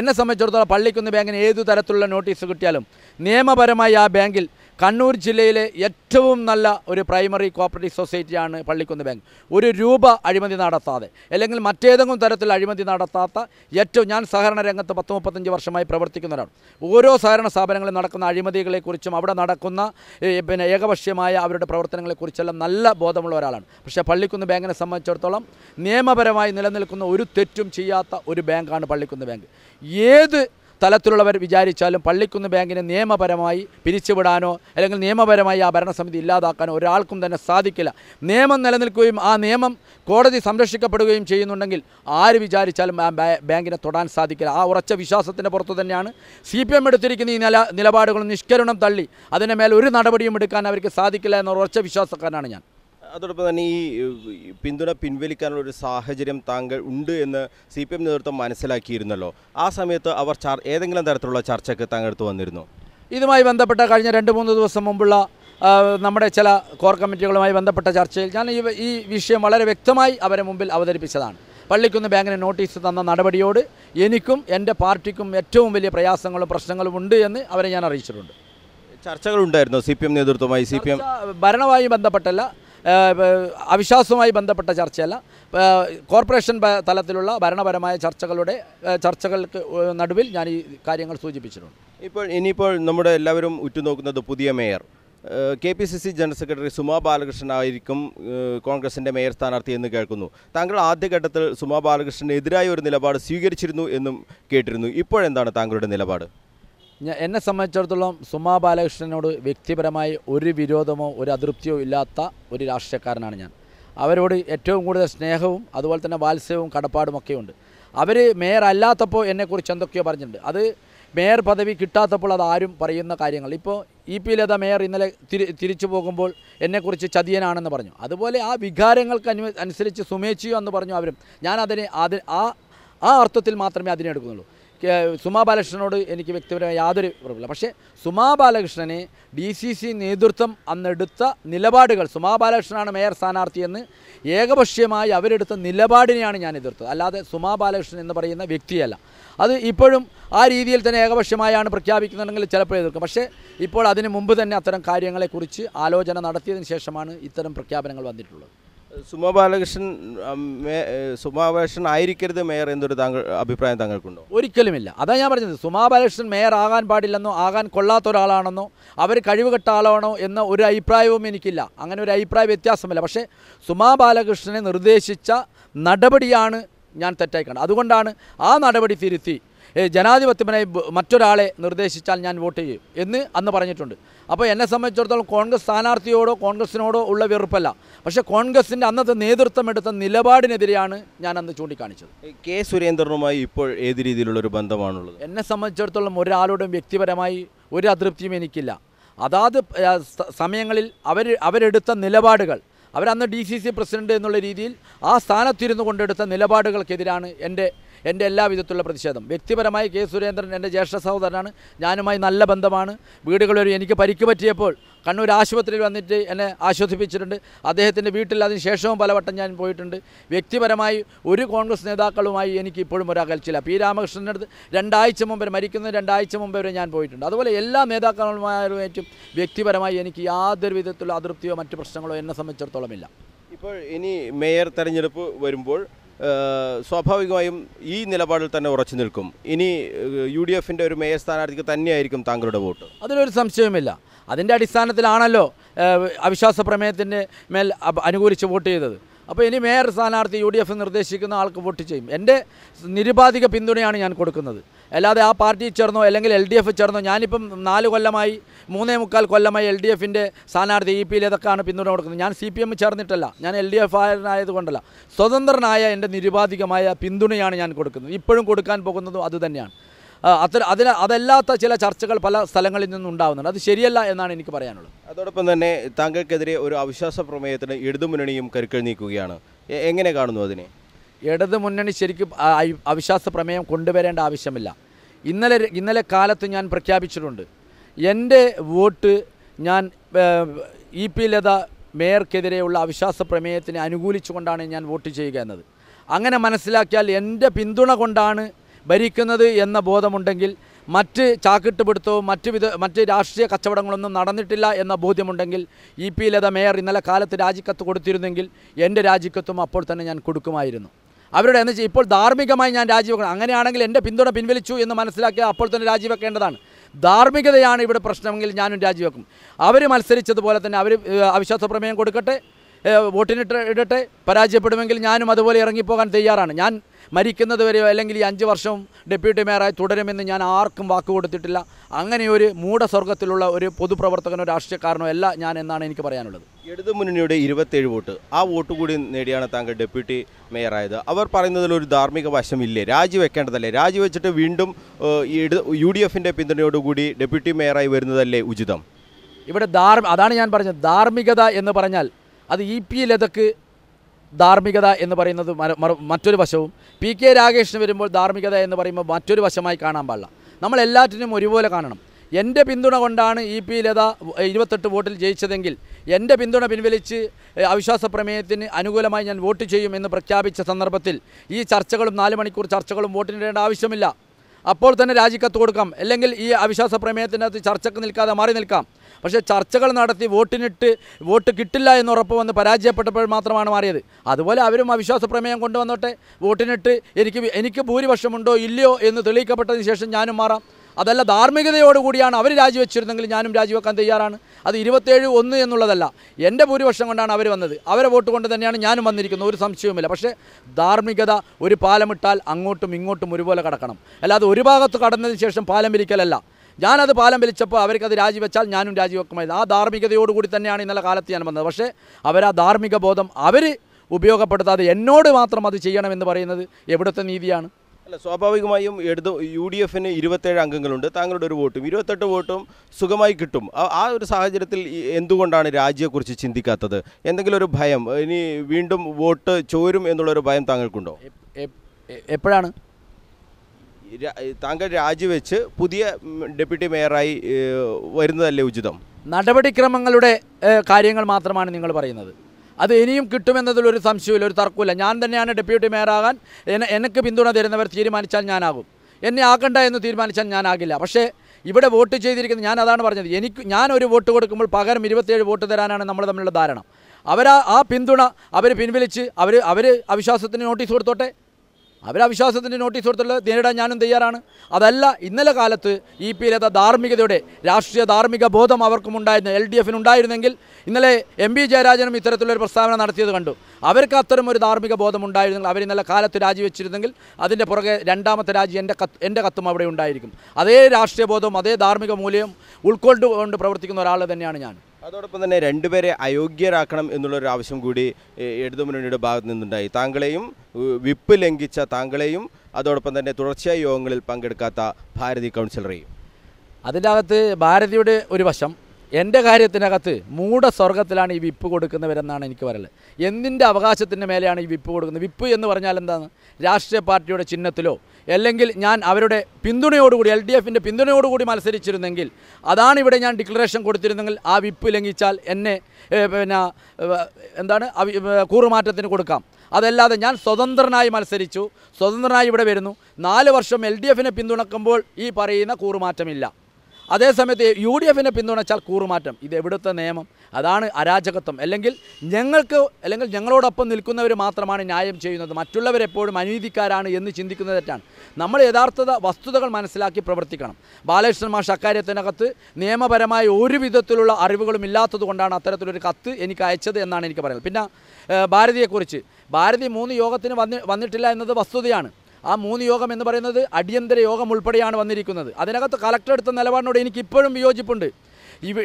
എന്നെ സംബന്ധിച്ചിടത്തോളം പള്ളിക്കുന്ന് ബാങ്കിന് ഏത് തരത്തിലുള്ള നോട്ടീസ് കിട്ടിയാലും നിയമപരമായി ആ ബാങ്കിൽ കണ്ണൂർ ജില്ലയിലെ ഏറ്റവും നല്ല ഒരു പ്രൈമറി കോപ്പറേറ്റീവ് സൊസൈറ്റിയാണ് പള്ളിക്കുന്ന് ബാങ്ക് ഒരു രൂപ അഴിമതി നടത്താതെ അല്ലെങ്കിൽ മറ്റേതെങ്കിലും തരത്തിൽ അഴിമതി നടത്താത്ത ഏറ്റവും ഞാൻ സഹകരണ രംഗത്ത് പത്ത് മുപ്പത്തഞ്ച് വർഷമായി പ്രവർത്തിക്കുന്നവരാണ് ഓരോ സഹകരണ സ്ഥാപനങ്ങളിൽ നടക്കുന്ന അഴിമതികളെക്കുറിച്ചും അവിടെ നടക്കുന്ന പിന്നെ ഏകപക്ഷീയമായ അവരുടെ പ്രവർത്തനങ്ങളെക്കുറിച്ചെല്ലാം നല്ല ബോധമുള്ള ഒരാളാണ് പക്ഷേ പള്ളിക്കുന്ന് ബാങ്കിനെ സംബന്ധിച്ചിടത്തോളം നിയമപരമായി നിലനിൽക്കുന്ന ഒരു തെറ്റും ചെയ്യാത്ത ഒരു ബാങ്കാണ് പള്ളിക്കുന്ന് ബാങ്ക് ഏത് തലത്തിലുള്ളവർ വിചാരിച്ചാലും പള്ളിക്കുന്ന് ബാങ്കിനെ നിയമപരമായി പിരിച്ചുവിടാനോ അല്ലെങ്കിൽ നിയമപരമായി ആ ഭരണസമിതി ഇല്ലാതാക്കാനോ ഒരാൾക്കും തന്നെ സാധിക്കില്ല നിയമം നിലനിൽക്കുകയും ആ നിയമം കോടതി സംരക്ഷിക്കപ്പെടുകയും ചെയ്യുന്നുണ്ടെങ്കിൽ ആര് വിചാരിച്ചാലും ആ ബാങ്കിനെ തൊടാൻ സാധിക്കില്ല ആ ഉറച്ച വിശ്വാസത്തിൻ്റെ പുറത്തു തന്നെയാണ് സി പി എം എടുത്തിരിക്കുന്ന ഈ നില നിലപാടുകളും നിഷ്കരുണം തള്ളി അതിൻ്റെ മേൽ ഒരു നടപടിയും എടുക്കാൻ അവർക്ക് സാധിക്കില്ല എന്ന ഉറച്ച വിശ്വാസക്കാരനാണ് ഞാൻ അതോടൊപ്പം തന്നെ ഈ പിന്തുണ പിൻവലിക്കാനുള്ള ഒരു സാഹചര്യം താങ്കൾ ഉണ്ട് എന്ന് സി പി എം നേതൃത്വം മനസ്സിലാക്കിയിരുന്നല്ലോ ആ സമയത്ത് അവർ ഏതെങ്കിലും തരത്തിലുള്ള ചർച്ചയ്ക്ക് താങ്കൾ എടുത്തു വന്നിരുന്നു ഇതുമായി ബന്ധപ്പെട്ട കഴിഞ്ഞ രണ്ട് മൂന്ന് ദിവസം മുമ്പുള്ള നമ്മുടെ ചില കോർ കമ്മിറ്റികളുമായി ബന്ധപ്പെട്ട ചർച്ചയിൽ ഞാൻ ഈ ഈ വിഷയം വളരെ വ്യക്തമായി അവരെ മുമ്പിൽ അവതരിപ്പിച്ചതാണ് പള്ളിക്കുന്ന് ബാങ്കിന് നോട്ടീസ് തന്ന നടപടിയോട് എനിക്കും എൻ്റെ പാർട്ടിക്കും ഏറ്റവും വലിയ പ്രയാസങ്ങളും പ്രശ്നങ്ങളും ഉണ്ട് എന്ന് അവരെ ഞാൻ അറിയിച്ചിട്ടുണ്ട് ചർച്ചകളുണ്ടായിരുന്നു സി പി എം നേതൃത്വമായി സി പി എം ഭരണവുമായി ബന്ധപ്പെട്ടല്ല അവിശ്വാസവുമായി ബന്ധപ്പെട്ട ചർച്ചയല്ല കോർപ്പറേഷൻ തലത്തിലുള്ള ഭരണപരമായ ചർച്ചകളുടെ ചർച്ചകൾക്ക് നടുവിൽ ഞാൻ ഈ കാര്യങ്ങൾ സൂചിപ്പിച്ചിട്ടുണ്ട് ഇപ്പോൾ ഇനിയിപ്പോൾ നമ്മുടെ എല്ലാവരും ഉറ്റുനോക്കുന്നത് പുതിയ mayor K P C C general secretary Suma Balakrishnan ആയിരിക്കും കോൺഗ്രസിൻ്റെ മേയർ സ്ഥാനാർത്ഥി എന്ന് കേൾക്കുന്നു താങ്കൾ ആദ്യഘട്ടത്തിൽ സുമാ ബാലകൃഷ്ണനെതിരായ ഒരു നിലപാട് സ്വീകരിച്ചിരുന്നു എന്നും കേട്ടിരുന്നു ഇപ്പോഴെന്താണ് താങ്കളുടെ നിലപാട് എന്നെ സംബന്ധിച്ചിടത്തോളം സുമാ ബാലകൃഷ്ണനോട് വ്യക്തിപരമായി ഒരു വിരോധമോ ഒരു അതൃപ്തിയോ ഇല്ലാത്ത ഒരു രാഷ്ട്രീയക്കാരനാണ് ഞാൻ അവരോട് ഏറ്റവും കൂടുതൽ സ്നേഹവും അതുപോലെ തന്നെ വാത്സ്യവും കടപ്പാടും ഒക്കെയുണ്ട് അവർ മേയർ അല്ലാത്തപ്പോൾ എന്നെക്കുറിച്ച് എന്തൊക്കെയോ പറഞ്ഞിട്ടുണ്ട് അത് മേയർ പദവി കിട്ടാത്തപ്പോൾ അത് ആരും പറയുന്ന കാര്യങ്ങൾ ഇപ്പോൾ ഇ പി ലത മേയർ ഇന്നലെ തിരി തിരിച്ചു പോകുമ്പോൾ എന്നെക്കുറിച്ച് ചതിയനാണെന്ന് പറഞ്ഞു അതുപോലെ ആ വികാരങ്ങൾക്ക് അനു അനുസരിച്ച് സുമേച്ചിയോ എന്ന് പറഞ്ഞു അവരും ഞാൻ അതിനെ ആ ആ അർത്ഥത്തിൽ മാത്രമേ അതിനെ എടുക്കുന്നുള്ളൂ സുമാ ബാലകൃഷ്ണനോട് എനിക്ക് വ്യക്തിപരമായ യാതൊരു കുറവില്ല പക്ഷേ സുമാ ബാലകൃഷ്ണനെ ഡി സി സി നേതൃത്വം അന്നെടുത്ത നിലപാടുകൾ സുമാ ബാലകൃഷ്ണനാണ് മേയർ സ്ഥാനാർത്ഥിയെന്ന് ഏകപക്ഷീയമായി അവരെടുത്ത നിലപാടിനെയാണ് ഞാൻ എതിർത്തത് അല്ലാതെ സുമാ ബാലകൃഷ്ണൻ എന്ന് പറയുന്ന വ്യക്തിയല്ല അത് ഇപ്പോഴും ആ രീതിയിൽ തന്നെ ഏകപക്ഷീയമായാണ് പ്രഖ്യാപിക്കുന്നുണ്ടെങ്കിൽ ചിലപ്പോൾ എതിർക്കും പക്ഷേ ഇപ്പോൾ അതിന് മുമ്പ് തന്നെ അത്തരം കാര്യങ്ങളെക്കുറിച്ച് ആലോചന നടത്തിയതിന് ശേഷമാണ് ഇത്തരം പ്രഖ്യാപനങ്ങൾ വന്നിട്ടുള്ളത് സുമ ബാലകൃഷ്ണൻ സുമാബാലകൃഷ്ണൻ ആയിരിക്കരുത് മേയർ എന്നൊരു താങ്കൾ അഭിപ്രായം താങ്കൾക്കുണ്ടോ ഒരിക്കലുമില്ല അതാണ് ഞാൻ പറഞ്ഞത് സുമാ ബാലകൃഷ്ണൻ മേയർ ആകാൻ പാടില്ലെന്നോ ആകാൻ കൊള്ളാത്ത ഒരാളാണെന്നോ അവർ കഴിവുകെട്ട ആളാണോ എന്ന ഒരു അഭിപ്രായവും എനിക്കില്ല അങ്ങനെ ഒരു അഭിപ്രായ വ്യത്യാസമില്ല പക്ഷേ സുമാ ബാലകൃഷ്ണനെ നിർദ്ദേശിച്ച നടപടിയാണ് ഞാൻ തെറ്റായി കണ്ടത് അതുകൊണ്ടാണ് ആ നടപടി തിരുത്തി ജനാധിപത്യമനെ മറ്റൊരാളെ നിർദ്ദേശിച്ചാൽ ഞാൻ വോട്ട് ചെയ്യും എന്ന് അന്ന് പറഞ്ഞിട്ടുണ്ട് അപ്പോൾ എന്നെ സംബന്ധിച്ചിടത്തോളം കോൺഗ്രസ് സ്ഥാനാർത്ഥിയോടോ കോൺഗ്രസിനോടോ ഉള്ള വെറുപ്പല്ല പക്ഷേ കോൺഗ്രസിൻ്റെ അന്നത്തെ നേതൃത്വം എടുത്ത നിലപാടിനെതിരെയാണ് ഞാൻ അന്ന് ചൂണ്ടിക്കാണിച്ചത് കെ സുരേന്ദ്രനുമായി ഇപ്പോൾ ഏത് രീതിയിലുള്ളൊരു ബന്ധമാണുള്ളത് എന്നെ സംബന്ധിച്ചിടത്തോളം ഒരാളോടും വ്യക്തിപരമായി ഒരു അതൃപ്തിയും എനിക്കില്ല അതാത് സമയങ്ങളിൽ അവർ അവരെടുത്ത നിലപാടുകൾ അവരന്ന് ഡി സി സി പ്രസിഡൻ്റ് എന്നുള്ള രീതിയിൽ ആ സ്ഥാനത്തിരുന്നു കൊണ്ടെടുത്ത നിലപാടുകൾക്കെതിരാണ് എൻ്റെ എൻ്റെ എല്ലാ വിധത്തിലുള്ള പ്രതിഷേധം വ്യക്തിപരമായി കെ സുരേന്ദ്രൻ എൻ്റെ ജ്യേഷ്ഠ സഹോദരനാണ് ഞാനുമായി നല്ല ബന്ധമാണ് വീടുകളിൽ എനിക്ക് പരിക്ക് പറ്റിയപ്പോൾ കണ്ണൂർ ആശുപത്രിയിൽ വന്നിട്ട് എന്നെ ആശ്വസിപ്പിച്ചിട്ടുണ്ട് അദ്ദേഹത്തിൻ്റെ വീട്ടിൽ അതിന് ശേഷവും പലവട്ടം ഞാൻ പോയിട്ടുണ്ട് വ്യക്തിപരമായി ഒരു കോൺഗ്രസ് നേതാക്കളുമായി എനിക്ക് ഇപ്പോഴും ഒരു അകൽച്ചില്ല പി രാമകൃഷ്ണൻ്റെ അടുത്ത് രണ്ടാഴ്ച മുമ്പ് മരിക്കുന്ന രണ്ടാഴ്ച മുമ്പ് വരെ ഞാൻ പോയിട്ടുണ്ട് അതുപോലെ എല്ലാ നേതാക്കളുമായിട്ടും വ്യക്തിപരമായി എനിക്ക് യാതൊരു വിധത്തിലുള്ള അതൃപ്തിയോ മറ്റു പ്രശ്നങ്ങളോ എന്നെ സംബന്ധിച്ചിടത്തോളമില്ല ഇപ്പോൾ ഇനി മേയർ തെരഞ്ഞെടുപ്പ് വരുമ്പോൾ സ്വാഭാവികമായും ഈ നിലപാടിൽ തന്നെ ഉറച്ചു നിൽക്കും ഇനി യു ഡി എഫിൻ്റെ ഒരു മേയർ സ്ഥാനാർത്ഥിക്ക് തന്നെയായിരിക്കും താങ്കളുടെ വോട്ട് അതിലൊരു സംശയമില്ല അതിൻ്റെ അടിസ്ഥാനത്തിലാണല്ലോ അവിശ്വാസ പ്രമേയത്തിൻ്റെ മേൽ അനുകൂലിച്ച് വോട്ട് ചെയ്തത് അപ്പോൾ ഇനി മേയർ സ്ഥാനാർത്ഥി യു നിർദ്ദേശിക്കുന്ന ആൾക്ക് വോട്ട് ചെയ്യും എൻ്റെ നിരുപാധിക പിന്തുണയാണ് ഞാൻ കൊടുക്കുന്നത് അല്ലാതെ ആ പാർട്ടി ചേർന്നോ അല്ലെങ്കിൽ എൽ ഡി എഫ് ചേർന്നോ ഞാനിപ്പം നാല് കൊല്ലമായി മൂന്നേ മുക്കാൽ കൊല്ലമായി എൽ ഡി എഫിൻ്റെ സ്ഥാനാർത്ഥി ഇ e പിയിൽ ഇതൊക്കെയാണ് പിന്തുണ കൊടുക്കുന്നത് ഞാൻ സി പി എം ചേർന്നിട്ടല്ല ഞാൻ എൽ ഡി എഫ് ആയതുകൊണ്ടല്ല സ്വതന്ത്രനായ എൻ്റെ നിരുപാധികമായ പിന്തുണയാണ് ഞാൻ കൊടുക്കുന്നത് ഇപ്പോഴും കൊടുക്കാൻ പോകുന്നതും അതുതന്നെയാണ് അത്ര അതിന് അതല്ലാത്ത ചില ചർച്ചകൾ പല സ്ഥലങ്ങളിൽ നിന്നും ഉണ്ടാകുന്നുണ്ട് അത് ശരിയല്ല എന്നാണ് എനിക്ക് പറയാനുള്ളത് അതോടൊപ്പം തന്നെ താങ്കൾക്കെതിരെ ഒരു അവിശ്വാസ പ്രമേയത്തിന് ഇടതുമുന്നണിയും കരുക്കൾ നീക്കുകയാണ് എങ്ങനെ കാണുന്നു അതിനെ ഇടത് മുന്നണി ശരിക്കും അവിശ്വാസ പ്രമേയം കൊണ്ടുവരേണ്ട ആവശ്യമില്ല ഇന്നലെ ഇന്നലെ കാലത്ത് ഞാൻ പ്രഖ്യാപിച്ചിട്ടുണ്ട് എൻ്റെ വോട്ട് ഞാൻ ഇ പി ലത മേയർക്കെതിരെയുള്ള അവിശ്വാസ പ്രമേയത്തിനെ അനുകൂലിച്ചുകൊണ്ടാണ് ഞാൻ വോട്ട് ചെയ്യുക എന്നത് അങ്ങനെ മനസ്സിലാക്കിയാൽ എൻ്റെ പിന്തുണ കൊണ്ടാണ് ഭരിക്കുന്നത് എന്ന ബോധമുണ്ടെങ്കിൽ മറ്റ് ചാക്കിട്ടുപിടുത്തവും മറ്റ് വിധ മറ്റ് രാഷ്ട്രീയ കച്ചവടങ്ങളൊന്നും നടന്നിട്ടില്ല എന്ന ബോധ്യമുണ്ടെങ്കിൽ ഇ പി ലത മേയർ ഇന്നലെ കാലത്ത് രാജിക്കത്ത് കൊടുത്തിരുന്നെങ്കിൽ എൻ്റെ രാജിക്കത്തും അപ്പോൾ തന്നെ ഞാൻ കൊടുക്കുമായിരുന്നു അവരുടെ എന്ന് വെച്ചാൽ ഇപ്പോൾ ധാർമ്മികമായി ഞാൻ രാജിവെക്കണം അങ്ങനെയാണെങ്കിൽ എൻ്റെ പിന്തുണ പിൻവലിച്ചു എന്ന് മനസ്സിലാക്കിയാൽ അപ്പോൾ തന്നെ രാജിവെക്കേണ്ടതാണ് ധാർമ്മികതയാണ് ഇവിടെ പ്രശ്നമെങ്കിൽ ഞാനും രാജിവെക്കും അവർ മത്സരിച്ചതുപോലെ തന്നെ അവർ അവിശ്വാസ പ്രമേയം കൊടുക്കട്ടെ വോട്ടിനിട്ട് ഇടട്ടെ പരാജയപ്പെടുമെങ്കിൽ ഞാനും അതുപോലെ ഇറങ്ങിപ്പോകാൻ തയ്യാറാണ് ഞാൻ വരെയോ അല്ലെങ്കിൽ ഈ അഞ്ച് വർഷവും ഡെപ്യൂട്ടി മേയറായി തുടരുമെന്ന് ഞാൻ ആർക്കും വാക്ക് കൊടുത്തിട്ടില്ല അങ്ങനെ ഒരു മൂഢസ്വർഗത്തിലുള്ള ഒരു പൊതുപ്രവർത്തകനോ രാഷ്ട്രീയക്കാരനോ അല്ല ഞാൻ എന്നാണ് എനിക്ക് പറയാനുള്ളത് ഇടതുമുന്നണിയുടെ മുന്നണിയുടെ ഇരുപത്തേഴ് വോട്ട് ആ വോട്ട് കൂടി നേടിയാണ് താങ്കൾ ഡെപ്യൂട്ടി മേയറായത് അവർ പറയുന്നതിൽ ഒരു ധാർമ്മിക വശമില്ലേ രാജിവെക്കേണ്ടതല്ലേ രാജിവെച്ചിട്ട് വീണ്ടും യു ഡി എഫിൻ്റെ പിന്തുണയോടുകൂടി ഡെപ്യൂട്ടി മേയറായി വരുന്നതല്ലേ ഉചിതം ഇവിടെ ധാർ അതാണ് ഞാൻ പറഞ്ഞത് ധാർമ്മികത എന്ന് പറഞ്ഞാൽ അത് ഇ പി ലതക്ക് ധാർമ്മികത എന്ന് പറയുന്നത് മറ്റൊരു വശവും പി കെ രാകേഷിന് വരുമ്പോൾ ധാർമ്മികത എന്ന് പറയുമ്പോൾ മറ്റൊരു വശമായി കാണാൻ പാടില്ല നമ്മൾ എല്ലാറ്റിനും ഒരുപോലെ കാണണം എൻ്റെ പിന്തുണ കൊണ്ടാണ് ഇ പി ലത ഇരുപത്തെട്ട് വോട്ടിൽ ജയിച്ചതെങ്കിൽ എൻ്റെ പിന്തുണ പിൻവലിച്ച് അവിശ്വാസ പ്രമേയത്തിന് അനുകൂലമായി ഞാൻ വോട്ട് ചെയ്യും എന്ന് പ്രഖ്യാപിച്ച സന്ദർഭത്തിൽ ഈ ചർച്ചകളും നാല് മണിക്കൂർ ചർച്ചകളും വോട്ടിനിടേണ്ട ആവശ്യമില്ല അപ്പോൾ തന്നെ രാജിക്കത്ത് കൊടുക്കാം അല്ലെങ്കിൽ ഈ അവിശ്വാസ പ്രമേയത്തിനകത്ത് ചർച്ചക്ക് നിൽക്കാതെ മാറി നിൽക്കാം പക്ഷേ ചർച്ചകൾ നടത്തി വോട്ടിനിട്ട് വോട്ട് കിട്ടില്ല എന്ന് ഉറപ്പ് വന്ന് പരാജയപ്പെട്ടപ്പോൾ മാത്രമാണ് മാറിയത് അതുപോലെ അവരും അവിശ്വാസ പ്രമേയം കൊണ്ടുവന്നോട്ടെ വോട്ടിനിട്ട് എനിക്ക് എനിക്ക് ഭൂരിപക്ഷമുണ്ടോ ഇല്ലയോ എന്ന് തെളിയിക്കപ്പെട്ടതിന് ശേഷം ഞാനും മാറാം അതല്ല ധാർമ്മികതയോടുകൂടിയാണ് അവർ രാജിവെച്ചിരുന്നെങ്കിൽ ഞാനും രാജിവെക്കാൻ തയ്യാറാണ് അത് ഇരുപത്തേഴ് ഒന്ന് എന്നുള്ളതല്ല എൻ്റെ ഭൂരിപക്ഷം കൊണ്ടാണ് അവർ വന്നത് അവരെ വോട്ട് കൊണ്ട് തന്നെയാണ് ഞാനും വന്നിരിക്കുന്നത് ഒരു സംശയവുമില്ല പക്ഷേ ധാർമ്മികത ഒരു പാലമിട്ടാൽ അങ്ങോട്ടും ഇങ്ങോട്ടും ഒരുപോലെ കടക്കണം അല്ലാതെ ഒരു ഭാഗത്ത് കടന്നതിന് ശേഷം പാലം വിരിക്കലല്ല ഞാനത് പാലം വലിച്ചപ്പോൾ അവർക്കത് രാജിവെച്ചാൽ ഞാനും രാജിവെക്കുമായിരുന്നു ആ ധാർമ്മികതയോടുകൂടി തന്നെയാണ് ഇന്നലെ കാലത്ത് ഞാൻ വന്നത് പക്ഷേ അവരാ ധാർമ്മിക ബോധം അവർ ഉപയോഗപ്പെടുത്താതെ എന്നോട് മാത്രം അത് ചെയ്യണമെന്ന് പറയുന്നത് എവിടുത്തെ നീതിയാണ് അല്ല സ്വാഭാവികമായും എടുത്ത് യു ഡി എഫിന് ഇരുപത്തേഴ് അംഗങ്ങളുണ്ട് താങ്കളുടെ ഒരു വോട്ടും ഇരുപത്തെട്ട് വോട്ടും സുഖമായി കിട്ടും ആ ഒരു സാഹചര്യത്തിൽ എന്തുകൊണ്ടാണ് രാജ്യത്തെക്കുറിച്ച് ചിന്തിക്കാത്തത് എന്തെങ്കിലും ഒരു ഭയം ഇനി വീണ്ടും വോട്ട് ചോരും എന്നുള്ളൊരു ഭയം താങ്കൾക്കുണ്ടോ എപ്പോഴാണ് താങ്കൾ രാജിവെച്ച് പുതിയ ഡെപ്യൂട്ടി മേയറായി വരുന്നതല്ലേ ഉചിതം നടപടിക്രമങ്ങളുടെ കാര്യങ്ങൾ മാത്രമാണ് നിങ്ങൾ പറയുന്നത് അത് ഇനിയും കിട്ടുമെന്നതിൽ ഒരു സംശയമില്ല ഒരു തർക്കമില്ല ഞാൻ തന്നെയാണ് ഡെപ്യൂട്ടി മേയറാകാൻ എനിക്ക് പിന്തുണ തരുന്നവർ തീരുമാനിച്ചാൽ ഞാനാകും എന്നെ ആക്കണ്ട എന്ന് തീരുമാനിച്ചാൽ ഞാനാകില്ല പക്ഷേ ഇവിടെ വോട്ട് ചെയ്തിരിക്കുന്നത് ഞാൻ അതാണ് പറഞ്ഞത് എനിക്ക് ഞാൻ ഒരു വോട്ട് കൊടുക്കുമ്പോൾ പകരം ഇരുപത്തേഴ് വോട്ട് തരാനാണ് നമ്മൾ തമ്മിലുള്ള ധാരണ അവരാ ആ പിന്തുണ അവർ പിൻവലിച്ച് അവർ അവർ അവിശ്വാസത്തിന് നോട്ടീസ് കൊടുത്തോട്ടെ അവർ അവിശ്വാസത്തിൻ്റെ നോട്ടീസ് കൊടുത്തുള്ളത് നേരിടാൻ ഞാനും തയ്യാറാണ് അതല്ല ഇന്നലെ കാലത്ത് ഇ പിയിലത്തെ ധാർമ്മികതയുടെ രാഷ്ട്രീയ ധാർമ്മിക ബോധം അവർക്കും ഉണ്ടായിരുന്നു എൽ ഡി ഉണ്ടായിരുന്നെങ്കിൽ ഇന്നലെ എം പി ജയരാജനും ഇത്തരത്തിലൊരു പ്രസ്താവന നടത്തിയത് കണ്ടു അവർക്ക് അത്തരം ഒരു ധാർമ്മിക ബോധം ഉണ്ടായിരുന്നെങ്കിൽ അവർ ഇന്നലെ കാലത്ത് രാജിവെച്ചിരുന്നെങ്കിൽ അതിൻ്റെ പുറകെ രണ്ടാമത്തെ രാജി എൻ്റെ കത്ത് എൻ്റെ കത്തും അവിടെ ഉണ്ടായിരിക്കും അതേ രാഷ്ട്രീയ ബോധവും അതേ ധാർമ്മിക മൂല്യം ഉൾക്കൊണ്ടുകൊണ്ട് പ്രവർത്തിക്കുന്ന ഒരാൾ തന്നെയാണ് ഞാൻ അതോടൊപ്പം തന്നെ രണ്ടുപേരെ അയോഗ്യരാക്കണം എന്നുള്ളൊരു ആവശ്യം കൂടി മുന്നണിയുടെ ഭാഗത്തു നിന്നുണ്ടായി താങ്കളെയും വിപ്പ് ലംഘിച്ച താങ്കളെയും അതോടൊപ്പം തന്നെ തുടർച്ചയായ യോഗങ്ങളിൽ പങ്കെടുക്കാത്ത ഭാരതി അതിൻ്റെ അകത്ത് ഭാരതിയുടെ ഒരു വശം എൻ്റെ കാര്യത്തിനകത്ത് മൂട സ്വർഗത്തിലാണ് ഈ വിപ്പ് കൊടുക്കുന്നവരെന്നാണ് എനിക്ക് പറയുന്നത് എന്തിൻ്റെ അവകാശത്തിൻ്റെ മേലെയാണ് ഈ വിപ്പ് കൊടുക്കുന്നത് വിപ്പ് എന്ന് പറഞ്ഞാൽ എന്താണ് രാഷ്ട്രീയ പാർട്ടിയുടെ ചിഹ്നത്തിലോ അല്ലെങ്കിൽ ഞാൻ അവരുടെ പിന്തുണയോടുകൂടി എൽ ഡി എഫിൻ്റെ പിന്തുണയോടുകൂടി മത്സരിച്ചിരുന്നെങ്കിൽ അതാണ് ഇവിടെ ഞാൻ ഡിക്ലറേഷൻ കൊടുത്തിരുന്നെങ്കിൽ ആ വിപ്പ് ലംഘിച്ചാൽ എന്നെ പിന്നെ എന്താണ് കൂറുമാറ്റത്തിന് കൊടുക്കാം അതല്ലാതെ ഞാൻ സ്വതന്ത്രനായി മത്സരിച്ചു സ്വതന്ത്രനായി ഇവിടെ വരുന്നു നാല് വർഷം എൽ ഡി എഫിനെ പിന്തുണക്കുമ്പോൾ ഈ പറയുന്ന കൂറുമാറ്റമില്ല അതേസമയത്ത് യു ഡി എഫിനെ പിന്തുണച്ചാൽ കൂറുമാറ്റം ഇത് എവിടുത്തെ നിയമം അതാണ് അരാജകത്വം അല്ലെങ്കിൽ ഞങ്ങൾക്ക് അല്ലെങ്കിൽ ഞങ്ങളോടൊപ്പം നിൽക്കുന്നവർ മാത്രമാണ് ന്യായം ചെയ്യുന്നത് മറ്റുള്ളവരെപ്പോഴും അനീതിക്കാരാണ് എന്ന് ചിന്തിക്കുന്നതെറ്റാണ് നമ്മൾ യഥാർത്ഥത വസ്തുതകൾ മനസ്സിലാക്കി പ്രവർത്തിക്കണം ബാലകൃഷ്ണൻ മാഷ് അക്കാര്യത്തിനകത്ത് നിയമപരമായ ഒരു വിധത്തിലുള്ള അറിവുകളും കൊണ്ടാണ് അത്തരത്തിലൊരു കത്ത് എനിക്ക് അയച്ചത് എന്നാണ് എനിക്ക് പറയുന്നത് പിന്നെ ഭാരതിയെക്കുറിച്ച് ഭാരതി മൂന്ന് യോഗത്തിന് വന്നിട്ടില്ല എന്നത് വസ്തുതയാണ് ആ മൂന്ന് യോഗം എന്ന് പറയുന്നത് അടിയന്തര യോഗം ഉൾപ്പെടെയാണ് വന്നിരിക്കുന്നത് അതിനകത്ത് കളക്ടർ എടുത്ത നിലപാടിനോട് എനിക്ക് ഇപ്പോഴും വിയോജിപ്പുണ്ട്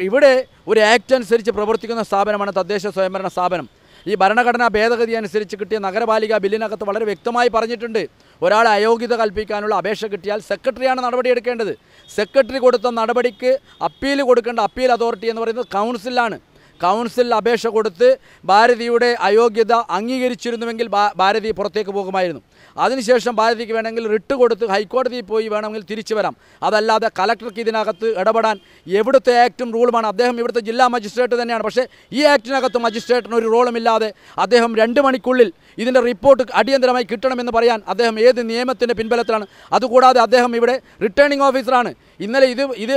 ഇവിടെ ഒരു ആക്ട് അനുസരിച്ച് പ്രവർത്തിക്കുന്ന സ്ഥാപനമാണ് തദ്ദേശ സ്വയംഭരണ സ്ഥാപനം ഈ ഭരണഘടനാ ഭേദഗതി അനുസരിച്ച് കിട്ടിയ നഗരപാലിക ബില്ലിനകത്ത് വളരെ വ്യക്തമായി പറഞ്ഞിട്ടുണ്ട് ഒരാൾ അയോഗ്യത കൽപ്പിക്കാനുള്ള അപേക്ഷ കിട്ടിയാൽ സെക്രട്ടറിയാണ് നടപടിയെടുക്കേണ്ടത് സെക്രട്ടറി കൊടുത്ത നടപടിക്ക് അപ്പീൽ കൊടുക്കേണ്ട അപ്പീൽ അതോറിറ്റി എന്ന് പറയുന്നത് കൗൺസിലാണ് കൗൺസിൽ അപേക്ഷ കൊടുത്ത് ഭാരതിയുടെ അയോഗ്യത അംഗീകരിച്ചിരുന്നുവെങ്കിൽ ഭാരതി പുറത്തേക്ക് പോകുമായിരുന്നു അതിനുശേഷം ഭാരതിക്ക് വേണമെങ്കിൽ റിട്ട് കൊടുത്ത് ഹൈക്കോടതിയിൽ പോയി വേണമെങ്കിൽ തിരിച്ചു വരാം അതല്ലാതെ കലക്ടർക്ക് ഇതിനകത്ത് ഇടപെടാൻ എവിടുത്തെ ആക്റ്റും റൂളുമാണ് അദ്ദേഹം ഇവിടുത്തെ ജില്ലാ മജിസ്ട്രേറ്റ് തന്നെയാണ് പക്ഷേ ഈ ആക്ടിനകത്ത് മജിസ്ട്രേറ്റിന് ഒരു റോളും ഇല്ലാതെ അദ്ദേഹം രണ്ട് മണിക്കുള്ളിൽ ഇതിൻ്റെ റിപ്പോർട്ട് അടിയന്തരമായി കിട്ടണമെന്ന് പറയാൻ അദ്ദേഹം ഏത് നിയമത്തിൻ്റെ പിൻബലത്തിലാണ് അതുകൂടാതെ അദ്ദേഹം ഇവിടെ റിട്ടേണിംഗ് ഓഫീസറാണ് ഇന്നലെ ഇത് ഇത്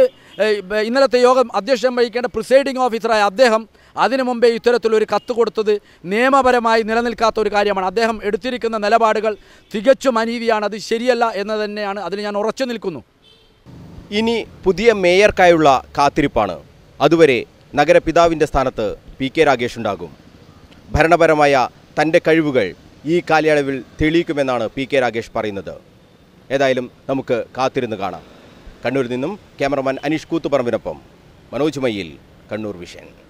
ഇന്നലത്തെ യോഗം അധ്യക്ഷം വഹിക്കേണ്ട പ്രിസൈഡിംഗ് ഓഫീസറായ അദ്ദേഹം അതിനു മുമ്പേ ഇത്തരത്തിലൊരു കത്ത് കൊടുത്തത് നിയമപരമായി നിലനിൽക്കാത്ത ഒരു കാര്യമാണ് അദ്ദേഹം എടുത്തിരിക്കുന്ന നിലപാടുകൾ തികച്ചും അനീതിയാണ് അത് ശരിയല്ല എന്ന് തന്നെയാണ് അതിൽ ഞാൻ ഉറച്ചു നിൽക്കുന്നു ഇനി പുതിയ മേയർക്കായുള്ള കാത്തിരിപ്പാണ് അതുവരെ നഗരപിതാവിൻ്റെ സ്ഥാനത്ത് പി കെ രാഗേഷ് ഉണ്ടാകും ഭരണപരമായ തൻ്റെ കഴിവുകൾ ഈ കാലയളവിൽ തെളിയിക്കുമെന്നാണ് പി കെ രാഗേഷ് പറയുന്നത് ഏതായാലും നമുക്ക് കാത്തിരുന്ന് കാണാം കണ്ണൂരിൽ നിന്നും ക്യാമറമാൻ അനീഷ് കൂത്തുപറമ്പിനൊപ്പം മനോജ് മയ്യിൽ കണ്ണൂർ വിഷൻ